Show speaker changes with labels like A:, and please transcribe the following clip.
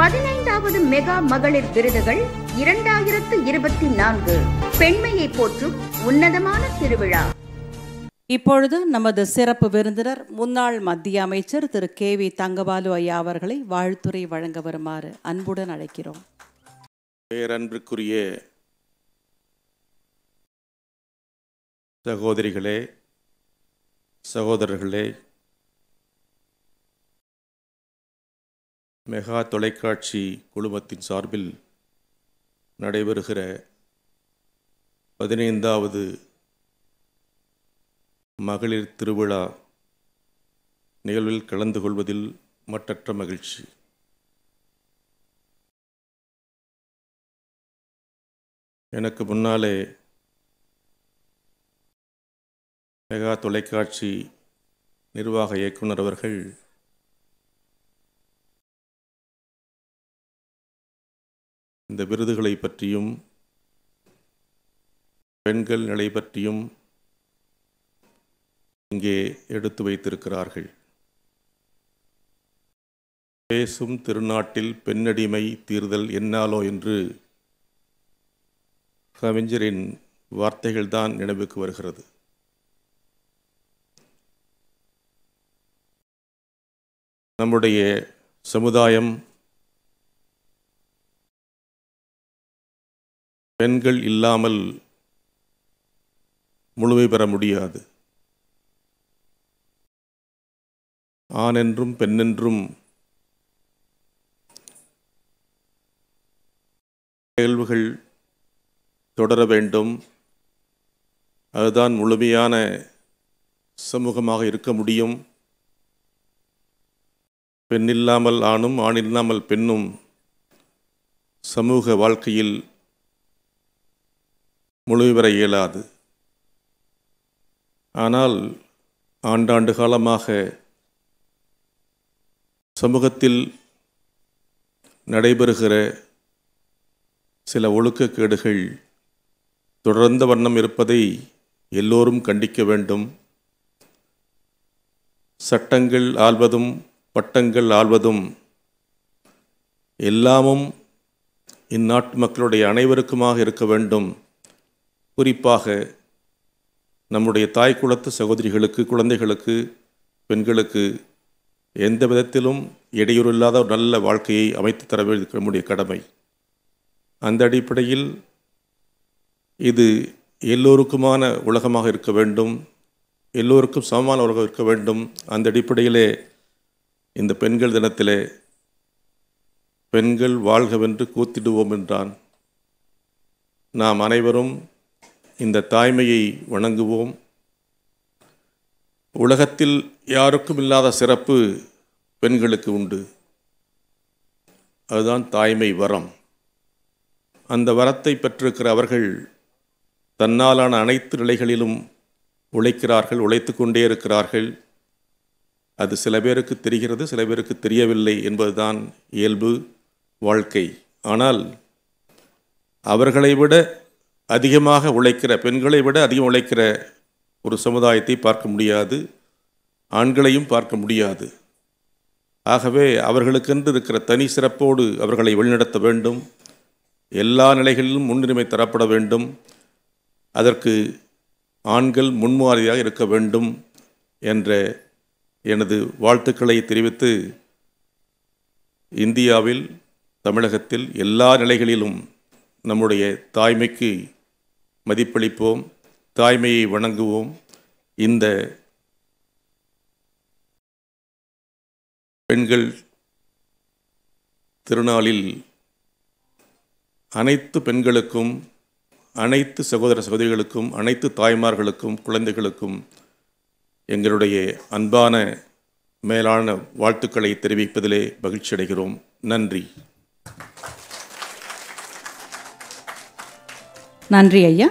A: பதினைந்தாவது மெகா மகளிர் விருதுகள் இரண்டாயிரத்து இருபத்தி நான்கு பெண்மையை போற்றும் உன்னதமான திருவிழா இப்பொழுது நமது சிறப்பு விருந்தினர் முன்னாள் மத்திய அமைச்சர் திரு கே வி தங்கபாலு ஐயா அவர்களை வாழ்த்துறை வழங்க வருமாறு அன்புடன் அழைக்கிறோம் பேரன்புக்குரிய சகோதரிகளே சகோதரர்களே மெகா தொலைக்காட்சி குழுமத்தின் சார்பில் நடைபெறுகிற பதினைந்தாவது மகளிர் திருவிழா நிகழ்வில் கலந்து கொள்வதில் மட்டற்ற மகிழ்ச்சி எனக்கு முன்னாலே மெகா தொலைக்காட்சி நிர்வாக இயக்குனர் அவர்கள் இந்த விருதுகளை பற்றியும் பெண்கள் நிலை பற்றியும் இங்கே எடுத்து வைத்திருக்கிறார்கள் பேசும் திருநாட்டில் பெண்ணடிமை தீர்தல் என்னாலோ என்று கவிஞரின் வார்த்தைகள்தான் நினைவுக்கு வருகிறது நம்முடைய சமுதாயம் பெண்கள் இல்லாமல் முழுமை பெற முடியாது ஆண் என்றும் பெண்ணென்றும் நிகழ்வுகள் தொடர வேண்டும் அதுதான் முழுமையான சமூகமாக இருக்க முடியும் பெண்ணில்லாமல் ஆணும் ஆணில்லாமல் பெண்ணும் சமூக வாழ்க்கையில் வர இயலாது ஆனால் ஆண்டாண்டு காலமாக சமூகத்தில் நடைபெறுகிற சில ஒழுக்கக்கேடுகள் தொடர்ந்த வண்ணம் இருப்பதை எல்லோரும் கண்டிக்க வேண்டும் சட்டங்கள் ஆள்வதும் பட்டங்கள் ஆள்வதும் எல்லாமும் இந்நாட்டு மக்களுடைய அனைவருக்குமாக இருக்க வேண்டும் குறிப்பாக நம்முடைய தாய் குலத்து சகோதரிகளுக்கு குழந்தைகளுக்கு பெண்களுக்கு எந்த விதத்திலும் இடையூறு இல்லாத ஒரு நல்ல வாழ்க்கையை அமைத்து தர வேண்டிய நம்முடைய கடமை அந்த அடிப்படையில் இது எல்லோருக்குமான உலகமாக இருக்க வேண்டும் எல்லோருக்கும் சமமான உலகம் இருக்க வேண்டும் அந்த அடிப்படையிலே இந்த பெண்கள் தினத்திலே பெண்கள் வாழ்கவென்று கூத்திடுவோம் என்றான் நாம் அனைவரும் இந்த தாய்மையை வணங்குவோம் உலகத்தில் யாருக்கும் இல்லாத சிறப்பு பெண்களுக்கு உண்டு அதுதான் தாய்மை வரம் அந்த வரத்தை பெற்றிருக்கிற அவர்கள் தன்னாலான அனைத்து நிலைகளிலும் உழைக்கிறார்கள் உழைத்து கொண்டே இருக்கிறார்கள் அது சில பேருக்கு தெரிகிறது சில பேருக்கு தெரியவில்லை என்பதுதான் இயல்பு வாழ்க்கை ஆனால் அவர்களை விட அதிகமாக உழைக்கிற பெண்களை விட அதிகம் உழைக்கிற ஒரு சமுதாயத்தை பார்க்க முடியாது ஆண்களையும் பார்க்க முடியாது ஆகவே அவர்களுக்கென்று இருக்கிற தனி சிறப்போடு அவர்களை வழிநடத்த வேண்டும் எல்லா நிலைகளிலும் முன்னுரிமை தரப்பட வேண்டும் அதற்கு ஆண்கள் முன்மாதிரியாக இருக்க வேண்டும் என்ற எனது வாழ்த்துக்களை தெரிவித்து இந்தியாவில் தமிழகத்தில் எல்லா நிலைகளிலும் நம்முடைய தாய்மைக்கு மதிப்பளிப்போம் தாய்மையை வணங்குவோம் இந்த பெண்கள் திருநாளில் அனைத்து பெண்களுக்கும் அனைத்து சகோதர சகோதரிகளுக்கும் அனைத்து தாய்மார்களுக்கும் குழந்தைகளுக்கும் எங்களுடைய அன்பான மேலான வாழ்த்துக்களை தெரிவிப்பதிலே மகிழ்ச்சி அடைகிறோம் நன்றி நன்றி ஐயா